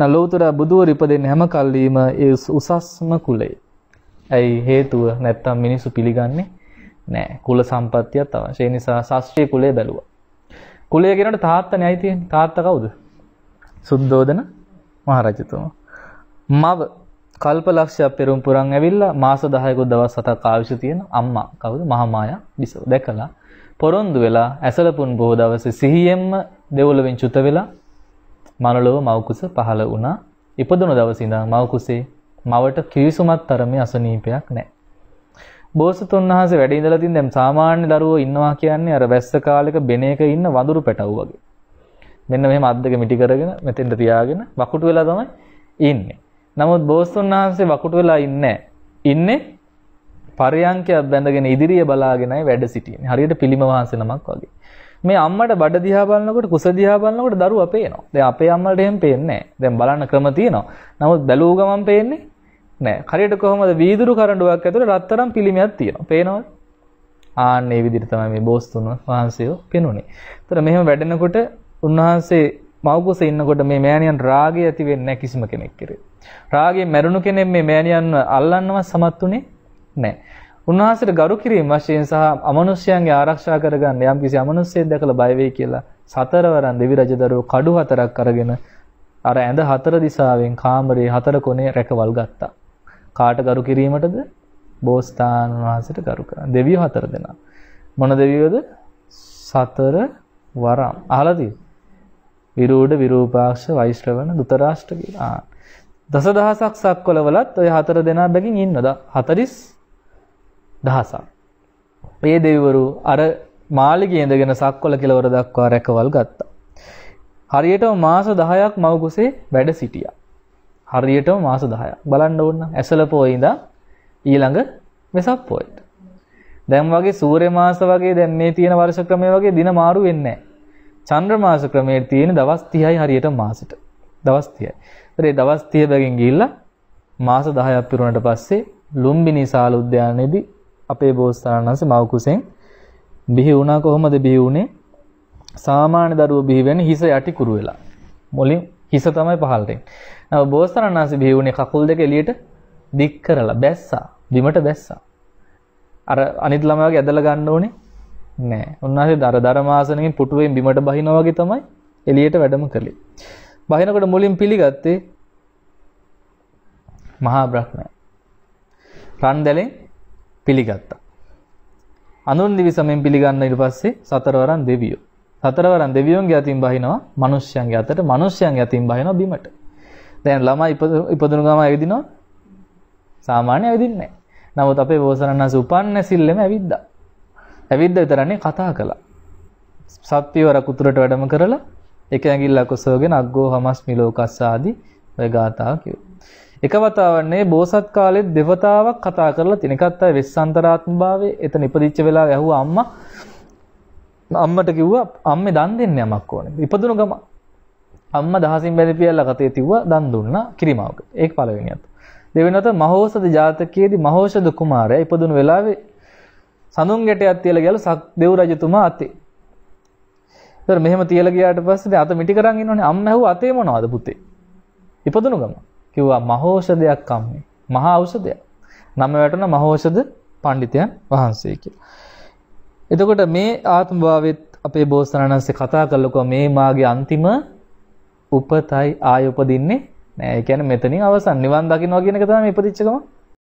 නලෝතර බුදුවර ඉපදෙන්නේ හැම කල්ලිම ඒ උසස්ම කුලේ. ඇයි හේතුව නැත්තම් මිනිස්සු පිළිගන්නේ නෑ. කුල සම්පත්තියක් තමයි. ඒ නිසා ශාස්ත්‍රීය කුලය බැලුවා. කුලය කියනකොට තාත්තනේ අයිති තියෙන්නේ. තාත්තා කවුද? සුද්ධෝදන මහරජතුමා. මව කල්ප ලක්ෂයක් පෙරම් පුරන් ඇවිල්ලා මාස 10ක දවස් 7ක් ආවිෂ තියෙන අම්මා කවුද මහමායා බිසව දැකලා පොරොන්දු වෙලා ඇසලපුන් බොහෝ දවසේ සිහියෙන්ම දෙවොලෙන් චුත වෙලා මනලොව මවකුස පහළ වුණා ඉපදුන දවසිඳ මවකුසේ මවට කිවිසුමත් තරමේ අසනීපයක් නෑ. බෝසතුන් වහන්සේ වැඩ ඉඳලා තින් දැන් සාමාන්‍ය දරුවෝ ඉන්නවා කියන්නේ අර වැස්ස කාලෙක බෙන එක ඉන්න වඳුරු පැටවු වගේ. මෙන්න මෙහෙම අත් දෙක මිටි කරගෙන මෙතෙන්ට තියාගෙන වකුටු වෙලා තමයි ඉන්නේ. නමුත් බෝසතුන් වහන්සේ වකුටු වෙලා ඉන්නේ ඉන්නේ පරයන්කයක් බැඳගෙන ඉදිරිය බලාගෙනයි වැඩ සිටින්නේ. හරියට පිළිම වහන්සේ නමක් වගේ. මේ අම්මට බඩ දිහා බලනකොට කුස දිහා බලනකොට දරුවා පේනවා. දැන් අපේ අම්මලට එහෙම පේන්නේ නැහැ. දැන් බලන්න ක්‍රම තියෙනවා. නමුත් බැලුව ගමන් පේන්නේ නැහැ. හරියට කොහමද වීදුරු කරඬුවක් ඇතුලේ රත්තරන් පිළිමයක් තියෙනවා. පේනවද? ආන්න මේ විදිහට තමයි මේ බෝසතුන් වහන්සේව පෙනුනේ. ඒතර මෙහෙම වැඩෙනකොට උන්වහන්සේ මව්කුස ඉන්නකොට මේ මෑණියන් රාගය ඇති වෙන්නේ නැහැ කිසිම කෙනෙක් කෙරේ. රාගයෙන් මැරුණු කෙනෙක් මේ මෑණියන්ව අල්ලන්නවත් සමත් උනේ නැහැ. උන්වහන්සේට ගරු කිරීම වශයෙන් සහ අමනුෂ්‍යයන්ගේ ආරක්ෂා කරගන්න යම් කිසි අමනුෂ්‍යයෙක් දැකලා බය වෙයි කියලා සතරවරන් දෙවි රජදරුව කඩු හතරක් අරගෙන අර ඇඳ හතර දිසාවෙන් කාමරේ හතර කොනේ රැකවල් ගත්තා. කාට ගරු කිරීමටද? බෝසතාණන් වහන්සේට ගරු කරා. දෙවියෝ හතර දෙනා. මොන දෙවියෝද? සතර වරම්. අහලා තියෙන්නේ? විරූඩ විරූපාක්ෂ වෛශ්‍රවණ දුතරාෂ්ට කියලා. දසදහසක් සක්වලවලත් ඔය හතර දෙනා බැගින් ඉන්නද? 40 දහසක්. ඒ දෙවිවරු අර මාලිගය ඉඳගෙන සක්වල කෙලවර දක්වා රැකවල් ගත්තා. හරියටම මාස 10ක් මව කුසේ වැඩ සිටියා. හරියටම මාස 10ක්. බලන්න ඕන ඇසල පොයේ ඉඳන් ඊළඟ වෙසක් පොයට. දැන් වගේ සූර්ය මාස වගේ දැන් මේ තියෙන වර්ෂ ක්‍රමය වගේ දින මාරු වෙන්නේ නැහැ. චන්ද්‍ර මාස ක්‍රමයේ තියෙන දවස් 30යි හරියට මාසෙට. දවස් 30යි. ඒතරේ දවස් 30 බැගින් ගිහිල්ලා මාස 10ක් පිරුණාට පස්සේ ලුම්බිනි සාල උද්‍යානයේදී අපේ බෝසතාණන් වහන්සේ මව කුසෙන් බිහි වුණා කොහොමද බිහි වුනේ? සාමාන්‍ය දරුවෝ බිහි වෙන්නේ හිස යටි කුරු වෙලා. මුලින් හිස තමයි පහළට එන්නේ. නව බෝසතාණන් වහන්සේ බිහි වුණේ කකුල් දෙක එළියට දික් කරලා බැස්සා. බිමට බැස්සා. අර අනිත් ළමයාගේ ඇදලා ගන්න ඕනේ නෑ. උන්වහන්සේ දර ධර්මාසනෙන් පුටුවෙන් බිමට බහිනා වගේ තමයි එළියට වැඩම කළේ. බහිනකොට මුලින් පිළිගත්තේ මහා බ්‍රහ්මයා. රන් දැලෙන් පිළිගත්තා. අනුන් දිවිසමෙන් පිළිගන්න ඊට පස්සේ සතරවරන් දෙවියෝ. සතරවරන් දෙවියෝන්ගේ අතින් බහිනවා මිනිස්යන්ගේ අතට මිනිස්යන්ගේ අතින් බහිනවා බිමට. දැන් ළමයි ඉපදුණු ගම ඇවිදිනවා. සාමාන්‍ය ඇවිදින්නේ නැහැ. නමුත් අපේ බෝසරණන්ස උපන් නැසිල්ලෙම ඇවිද්දා. ඇවිද්ද විතරනේ කතා කළා. සත්‍යවර කුතුරට වැඩම කරලා එක ඇඟිල්ලක් ඔසවගෙන අග්ගෝ හමස් මිලෝකස්ස ආදී ඔය ගාථා කිව්වා. එක වතාවන්නේ බෝසත් කාලෙත් දෙවතාවක් කතා කරලා තිනකත් අය වෙස්සන්තරාත්ම භාවයේ එතන ඉපදිච්ච වෙලාව ඇහුව අම්මා අම්මට කිව්වා අම්මේ දන් දෙන්න යමක් ඕනේ. ඉපදුණු ගම අම්මා දහසින් බැඳපියලා කතේ තිව්වා දන් දුන්නා කිරිමාවකට. ඒක පළවෙනියත්. දෙවෙනියත මහෝසද ජාතකයේදී මහෝෂද කුමාරයා ඉපදුණු වෙලාවේ සඳුන් ගැටයක් තියලා ගියලු සක් දෙව් රජතුමා අතේ. ඊට මෙහෙම තියලා ගියාට පස්සේ අත මිටි කරන් ඉන්නෝනේ අම්ම ඇහුවා අතේ මොනවද පුතේ? ඉපදුණු ගම. කිව්වා මහෝෂධයක් කම්මේ. මහා ඖෂධයක්. නම වැටෙන මහෝෂධ පඬිතයන් වහන්සේ කියලා. එතකොට මේ ආත්මභාවෙත් අපේ බෝසතාණන්සේ කතා කළකෝ මේ මාගේ අන්තිම උපතයි ආය උපදින්නේ නෑ. ඒ කියන්නේ මෙතනින් අවසන් නිවන් දකින්නවා කියන එක තමයි ඉපදිච්ච ගමන්.